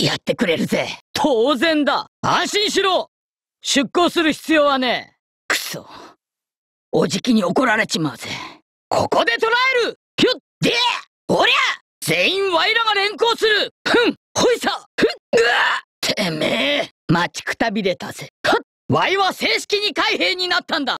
やってくれるぜ。当然だ安心しろ出航する必要はねえ。くそ。おじきに怒られちまうぜ。ここで捕らえるひュッでおりゃ全員ワイらが連行するふんほいさふっうわてめえ待ちくたびれたぜ。はっワイは正式に海兵になったんだ